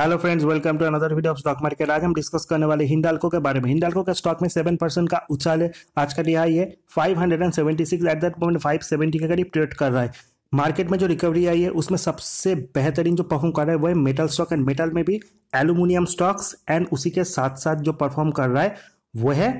hello friends welcome to another video of stock market आज हम discuss करने वाले हिंडालको के बारे में हिंडाल्को का स्टॉक में सेवन परसेंट का उछाल है आज का लिहाज है five hundred and seventy six at that point five seventy के करीब ट्रेड कर रहा है मार्केट में जो रिकवरी आई है उसमें सबसे बेहतरीन जो परफॉर्म कर रहा है वह मेटल स्टॉक एंड मेटल में भी एल्यूमिनियम स्टॉक्स एंड उसी के साथ साथ जो परफॉर्म कर रहा है वह है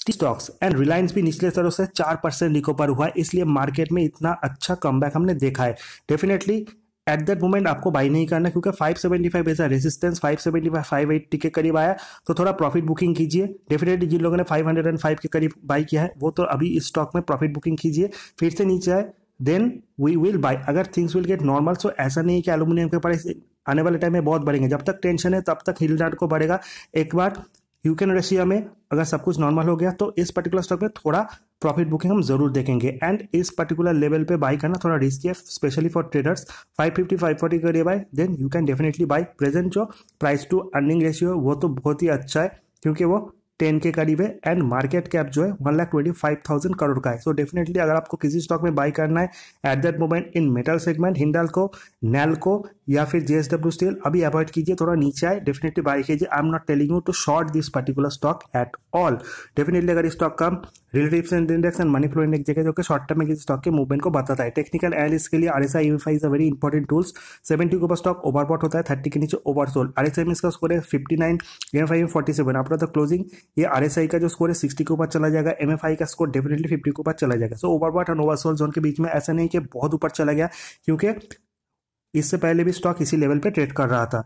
स्टी स्टॉक्स एंड रिलायंस भी निचले स्तरों से चार परसेंट रिकवर हुआ है इसलिए मार्केट में इतना अच्छा कम हमने देखा है डेफिनेटली एट दैट मोमेंट आपको बाई नहीं करना क्योंकि 575 ऐसा resistance five five seventy five 580 के करीब आया तो थोड़ा प्रॉफिट बुकिंग कीजिए डेफिनेटली जिन लोगों ने 505 के करीब बाई किया है वो तो अभी इस स्टॉक में प्रॉफिट बुकिंग कीजिए फिर से नीचे आए देन वी विल बाई अगर things will get normal so ऐसा नहीं है कि एलुमिनियम के प्राइस आने वाले टाइम में बहुत बढ़ेंगे जब तक टेंशन है तब तक हिलडार को बढ़ेगा एक बार यूक्रेन रशिया में अगर सब कुछ नॉर्मल हो गया तो इस पर्टिकुलर स्टॉक में थोड़ा प्रॉफिट बुकिंग हम जरूर देखेंगे एंड इस पर्टिकुलर लेवल पे बाई करना थोड़ा रिस्की है स्पेशली फॉर ट्रेडर्स 550 540 करिए buy then you can definitely buy present जो प्राइस टू अर्निंग रेशियो वो तो बहुत ही अच्छा है क्योंकि वो टेन के करीब है एंड मार्केट कैप जो है one lakh twenty five thousand crore का है सो so डेफिनेटली अगर आपको किसी स्टॉक में बाई करना है at that moment in metal segment Hindalco Nalco या फिर जे स्टील अभी अवॉइड कीजिए थोड़ा नीचे आए डेफिनेटली बाई कीजिए I am not telling you to short this particular stock at all definitely अगर स्टॉक का relative index and money flow index जगह जो कि शॉर्ट टर्म में किसी स्टॉक के मूवमेंट को बताता है टेक्निकल एनालिस के लिए R S I is a very important tools seventy के ऊपर स्टॉक ओवरबॉट होता है थर्टी के नीचे ओवरसोल्ड आर एस आई इसका स्कोर है fifty nine M five forty seven after the closing ये आर का जो स्कोर है सिक्सटी के ऊपर चला जाएगा एम का स्कोर डेफिनेटली फिफ्टी के ऊपर चला जाएगा so overbought and oversold zone के बीच में ऐसा नहीं कि बहुत ऊपर चला गया क्योंकि इससे पहले भी स्टॉक इसी लेवल पे ट्रेड कर रहा था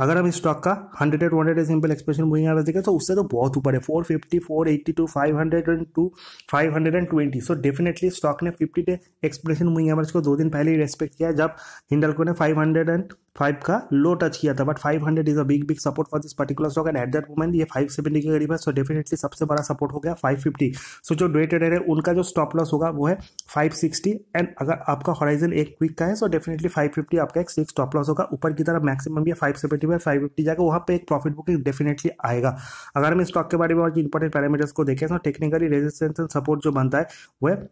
अगर हम स्टॉक का hundred and one hundred simple expression moving average देखें तो उससे तो बहुत ऊपर है four fifty four eighty two five hundred and two five hundred and twenty so definitely stock ने fifty day expression moving average को दो दिन पहले ही रेस्पेक्ट किया जब हिंडलको ने फाइव हंड्रेड एंड फाइव का लो टच किया था but five hundred is a big big support for this particular stock and at that moment ये फाइव सेवेंटी के करीब है सो डेफिनेटली सबसे बड़ा सपोर्ट हो गया फाइव फिफ्टी सो जो डे ट्रेडर है उनका जो स्टॉप लॉस होगा वो है फाइव सिक्सटी एंड अगर आपका हॉराइजन एक क्विक का है सो डेफिनेटली फाइव फिफ्टी आपका एक सिक्स स्टॉप लॉस होगा ऊपर की तरफ मैक्सिमम ये five seventy fifty by five fifty जाएगा वहाँ पे एक प्रॉफिट बुकिंग डेफिनेटली आएगा अगर हम स्टॉक के बारे में और इंपॉर्टेंट पैरामीटर्स को देखें तो टेक्निकली रेजिस्टेंस एंड सपोर्ट जो बनता है वह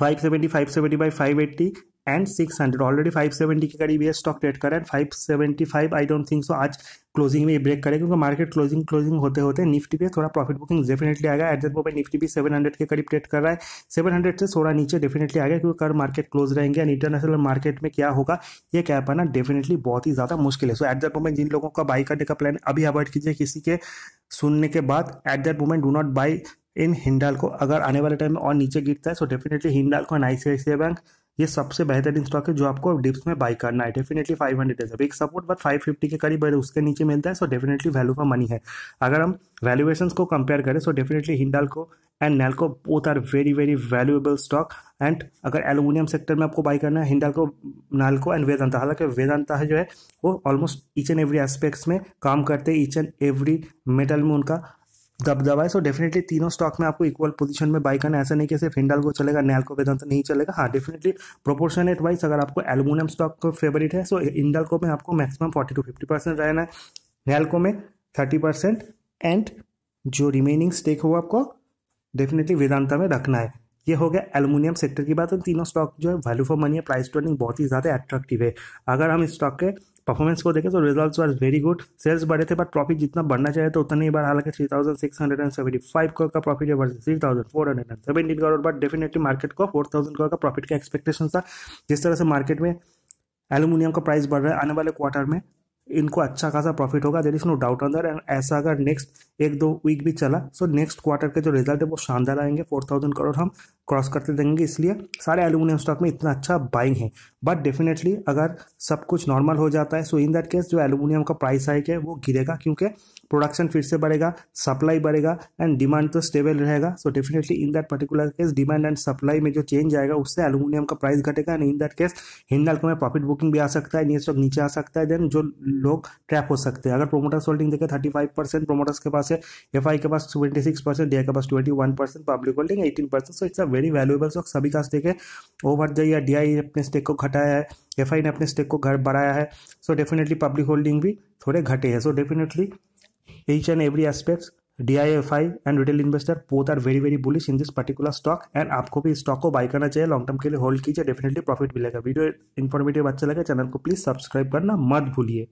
five seventy five seventy by five eighty and six hundred already five seventy के करीब ये स्टॉक ट्रेड कर रहा है five seventy five I don't think so आज क्लोजिंग में ये ब्रेक करेगा क्योंकि मार्केट क्लोजिंग क्लोजिंग होते होते निफ्टी पे थोड़ा प्रॉफिट बुकिंग डेफिनेटली आएगा एट दैट मोमेंट निफ्टी भी सेवन हंड्रेड के करीब ट्रेड कर रहा है सेवन हंड्रेड से थोड़ा नीचे डेफिनेटली आएगा क्योंकि कर मार्केट क्लोज रहेंगे एंड इंटरनेशनल मार्केट में क्या होगा ये कह पाना डेफिनेटली बहुत ही ज़्यादा मुश्किल है सो एट दैट मोमेंट जिन लोगों का बाई करने का प्लान अभी अवॉइड कीजिए किसी के सुनने के बाद at that moment do not buy in Hindalco अगर आने वाले टाइम में और नीचे गिरता है सो डेफिनेटली हिंडाल को एन आई बैंक ये सबसे बेहतरीन स्टॉक है जो आपको डिप्स में बाई करना है डेफिनेटली फाइव हंड्रेड है एक सपोर्ट बट फाइव फिफ्टी के करीब है उसके नीचे मिलता है so definitely value for money है अगर हम वैल्यूएशन को कंपेयर करें सो definitely Hindalco and Nalco both are very very valuable stock and अगर एलुमिनियम सेक्टर में आपको बाई करना है को नैलको एंड वेदांता हालांकि वेदांता जो है वो almost each and every aspects में काम करते हैं ईच एंड एवरी मेटल में उनका दबदबा है सो डेफिनेटली तीनों स्टॉक में आपको इक्वल पोजीशन में बाई करना ऐसा नहीं कि सिर्फ हिंडाल को चलेगा नैल को वेदांत नहीं चलेगा हाँ डेफिनेटली प्रोपोर्शनेट वाइज अगर आपको एल्यूमिनियम स्टॉक फेवरेट है सो इंडल को में आपको maximum forty to fifty percent रहना है नैलको में थर्टी परसेंट एंड जो रिमेनिंग स्टेक हो आपको डेफिनेटली वेदांता में रखना है ये हो गया एलुमिनियम सेक्टर की बात तो तीनों स्टॉक जो है वैल्यू फॉर मनी है प्राइस टर्निंग बहुत ही ज़्यादा एट्रैक्टिव है अगर हम इस स्टॉक के परफॉर्मेंस को देखें तो results were very good sales बढ़े थे बट प्रॉफिट जितना बढ़ना चाहिए तो उतना ही बार हालांकि three thousand six hundred and seventy five करोड़ का प्रॉफिट है वर्ष three thousand four hundred and seventeen करोड़ बट डेफिनेटली मार्केट को फोर थाउजेंड करोड़ का प्रॉफिट का एक्सपेक्टेशन था जिस तरह से मार्केट में एलुमिनियम का प्राइस बढ़ रहा है आने वाले क्वार्टर में इनको अच्छा खासा प्रॉफिट होगा there is no doubt on that and ऐसा अगर नेक्स्ट एक दो वीक भी चला सो नेक्स्ट क्वार्टर के जो रिजल्ट है वो शानदार आएंगे फोर थाउजेंड करोड़ हम क्रॉस करते देंगे इसलिए सारे एल्यूमिनियम स्टॉक में इतना अच्छा बाइंग है बट डेफिनेटली अगर सब कुछ नॉर्मल हो जाता है सो इन दैट केस जो एल्यूमिनियम का प्राइस आएगा वो गिरेगा क्योंकि प्रोडक्शन फिर से बढ़ेगा सप्लाई बढ़ेगा एंड डिमांड तो स्टेबल रहेगा so definitely in that particular case demand and supply में जो चेंज आएगा उससे एलुमिनियम का प्राइस घटेगा एंड इन दैट केस को में प्रॉफिट बुकिंग भी आ सकता है ये स्टॉक नीचे आ सकता है देन जो लोग ट्रैप हो सकते हैं अगर प्रोमोटर्स होल्डिंग देखें थर्टी फाइव परसेंट प्रोमोटर्स के पास है एफ के पास ट्वेंटी सिक्स परसेंट डी के पास twenty one percent public holding eighteen percent so it's a very valuable stock सभी का स्टेक है ओवर द या डी अपने स्टेक को घटाया है एफ ने अपने स्टेक को घर बढ़ाया है सो डेफिनेटली पब्लिक होल्डिंग भी थोड़े घटे हैं so definitely each and every aspects DIFI and retail investor both are very very bullish in this particular stock and आपको भी स्टॉक को बाय करना चाहिए लॉन्ग टर्म के लिए होल्ड कीजिए डेफिनेटली प्रॉफिट मिलेगा वीडियो इन्फॉर्मेटिव अच्छा लगे चैनल को प्लीज सब्सक्राइब करना मत भूलिए